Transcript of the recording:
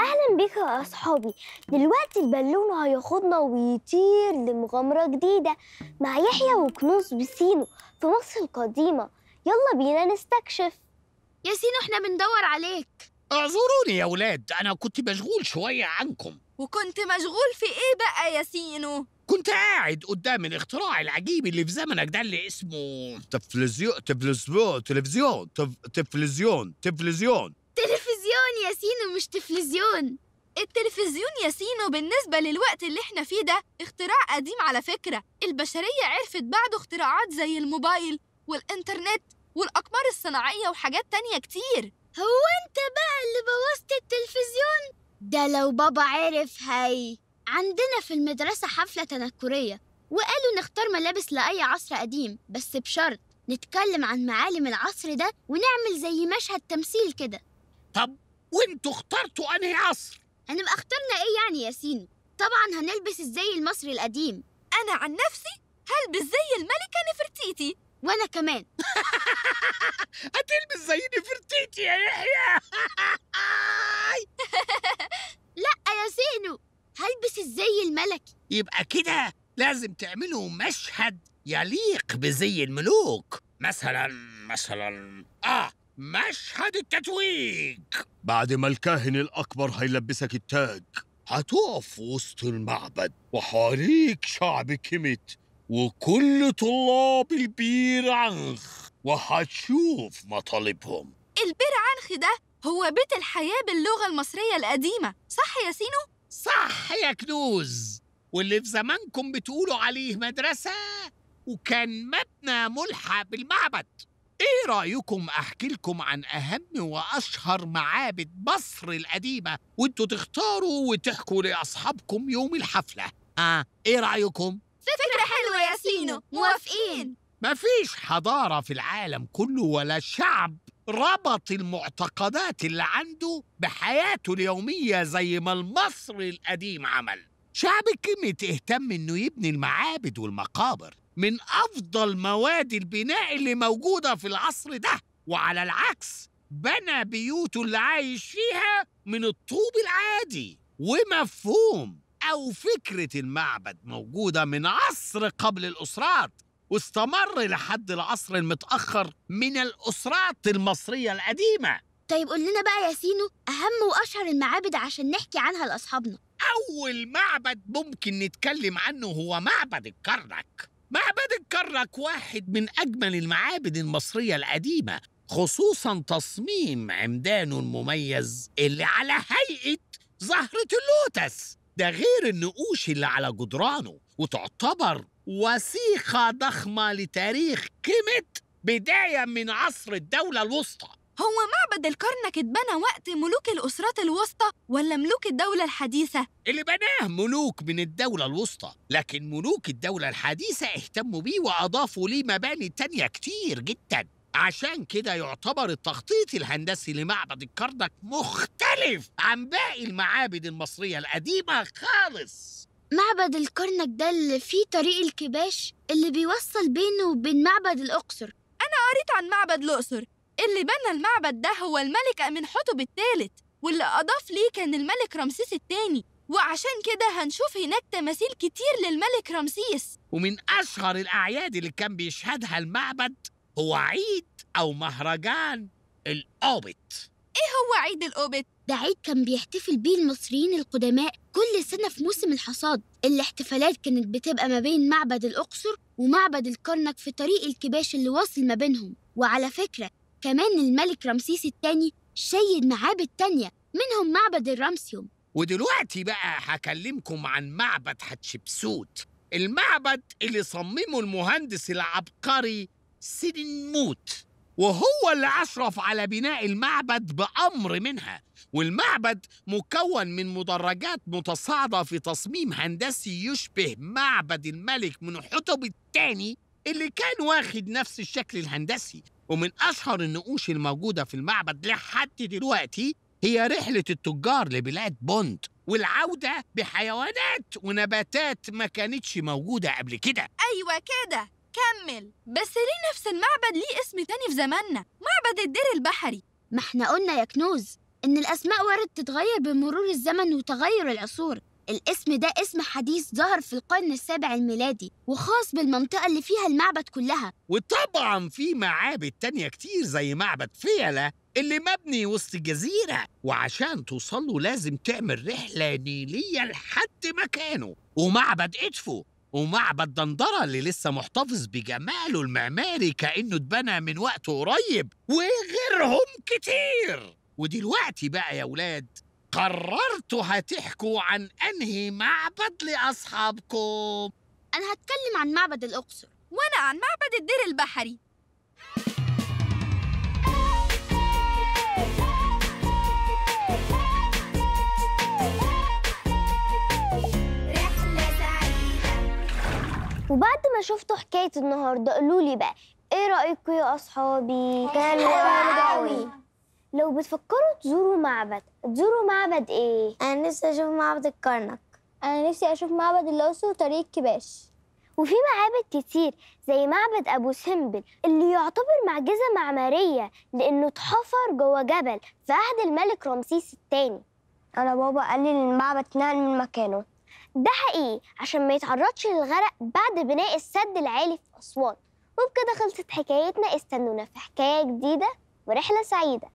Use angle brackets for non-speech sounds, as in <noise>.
اهلا بيك يا اصحابي دلوقتي البالون هياخدنا ويطير لمغامره جديده مع يحيى وكنوز بسينو في مصر القديمه يلا بينا نستكشف يا سينو احنا بندور عليك اعذروني يا ولاد انا كنت مشغول شويه عنكم وكنت مشغول في ايه بقى يا سينو كنت قاعد قدام الاختراع العجيب اللي في زمنك ده اللي اسمه تفلزيون تفلزيون تلفزيون تف... تفلزيون تلفزيون مش تلفزيون التلفزيون يا سينو بالنسبة للوقت اللي احنا فيه ده اختراع قديم على فكرة البشرية عرفت بعده اختراعات زي الموبايل والإنترنت والأقمار الصناعية وحاجات تانية كتير هو انت بقى اللي بوظت التلفزيون؟ ده لو بابا عرف هاي عندنا في المدرسة حفلة تنكرية وقالوا نختار ملابس لأي عصر قديم بس بشرط نتكلم عن معالم العصر ده ونعمل زي مشهد تمثيل كده طب وانتوا اخترتوا انهي عصر هنبقى اخترنا ايه يعني يا سيني؟ طبعا هنلبس الزي المصري القديم انا عن نفسي هلبس زي الملكه نفرتيتي وانا كمان <laughs> هتلبس زي نفرتيتي يا يحيى <laughs> لا يا سينو هلبس الزي الملكي يبقى كده لازم تعملوا مشهد يليق بزي الملوك مثلا مثلا اه مشهد التتويج بعد ما الكاهن الأكبر هيلبسك التاج هتقف وسط المعبد وحواليك شعب كيميت وكل طلاب البيرعنخ وهتشوف مطالبهم البيرعنخ ده هو بيت الحياة باللغة المصرية القديمة صح يا سينو؟ صح يا كنوز واللي في زمانكم بتقولوا عليه مدرسة وكان مبنى ملحق بالمعبد إيه رأيكم أحكي لكم عن أهم وأشهر معابد مصر القديمة وأنتوا تختاروا وتحكوا لأصحابكم يوم الحفلة آه إيه رأيكم؟ فكرة حلوة يا سينو موافقين مفيش حضارة في العالم كله ولا شعب ربط المعتقدات اللي عنده بحياته اليومية زي ما المصري القديم عمل شعب الكلمة اهتم إنه يبني المعابد والمقابر من أفضل مواد البناء اللي موجودة في العصر ده وعلى العكس بنى بيوته اللي عايش فيها من الطوب العادي ومفهوم أو فكرة المعبد موجودة من عصر قبل الأسرات واستمر لحد العصر المتأخر من الأسرات المصرية القديمة طيب قول لنا بقى يا سينو أهم وأشهر المعابد عشان نحكي عنها لأصحابنا أول معبد ممكن نتكلم عنه هو معبد الكرنك معبد الكرك واحد من أجمل المعابد المصرية القديمة خصوصا تصميم عمدانه المميز اللي على هيئة زهرة اللوتس ده غير النقوش اللي على جدرانه وتعتبر وثيقة ضخمة لتاريخ كيمت بداية من عصر الدولة الوسطى هو معبد الكرنك اتبنى وقت ملوك الأسرات الوسطى ولا ملوك الدولة الحديثة؟ اللي بناه ملوك من الدولة الوسطى لكن ملوك الدولة الحديثة اهتموا بيه وأضافوا ليه مباني تانية كتير جدا عشان كده يعتبر التخطيط الهندسي لمعبد الكرنك مختلف عن باقي المعابد المصرية القديمة خالص معبد الكرنك ده اللي فيه طريق الكباش اللي بيوصل بينه وبين معبد الأقصر أنا قريت عن معبد الأقصر اللي بنى المعبد ده هو الملك أمين أمنحتب الثالث واللي أضاف ليه كان الملك رمسيس الثاني وعشان كده هنشوف هناك تماثيل كتير للملك رمسيس ومن أشهر الأعياد اللي كان بيشهدها المعبد هو عيد أو مهرجان الأوبت إيه هو عيد الأوبت؟ ده عيد كان بيحتفل بيه المصريين القدماء كل سنة في موسم الحصاد الاحتفالات كانت بتبقى ما بين معبد الأقصر ومعبد الكرنك في طريق الكباش اللي واصل ما بينهم وعلى فكرة كمان الملك رمسيس الثاني شيد معابد تانية منهم معبد الرمسيوم ودلوقتي بقى هكلمكم عن معبد حتشبسوت المعبد اللي صممه المهندس العبقري موت وهو اللي أشرف على بناء المعبد بأمر منها والمعبد مكون من مدرجات متصاعدة في تصميم هندسي يشبه معبد الملك من حطب الثاني اللي كان واخد نفس الشكل الهندسي ومن أشهر النقوش الموجودة في المعبد لحد دلوقتي هي رحلة التجار لبلاد بوند والعودة بحيوانات ونباتات ما كانتش موجودة قبل كده أيوة كده كمل بس ليه نفس المعبد ليه اسم تاني في زماننا معبد الدير البحري ما احنا قلنا يا كنوز إن الأسماء وارد تتغير بمرور الزمن وتغير العصور الاسم ده اسم حديث ظهر في القرن السابع الميلادي وخاص بالمنطقة اللي فيها المعبد كلها وطبعا في معابد تانية كتير زي معبد فيلة اللي مبني وسط جزيرة وعشان توصله لازم تعمل رحلة نيلية لحد مكانه ومعبد إدفو ومعبد دندرة اللي لسه محتفظ بجماله المعماري كأنه اتبنى من وقت قريب وغيرهم كتير ودلوقتي بقى يا ولاد قررتوا هتحكوا عن أنهي معبد لأصحابكم أنا هتكلم عن معبد الأقصر وأنا عن معبد الدير البحري وبعد ما شفتوا حكاية النهاردة قولوا لي بقى ايه رأيكم يا أصحابي؟ كان حلو قوي لو بتفكروا تزوروا معبد تزوروا معبد ايه انا نفسي اشوف معبد الكرنك انا نفسي اشوف معبد الاقصر وطريق كباش وفي معابد كتير زي معبد ابو سمبل اللي يعتبر معجزه معماريه لانه اتحفر جوه جبل في عهد الملك رمسيس الثاني انا بابا قال لي ان المعبد اتنقل من مكانه ده حقيقي عشان ما يتعرضش للغرق بعد بناء السد العالي في اسوان وبكده خلصت حكايتنا استنونا في حكايه جديده ورحله سعيده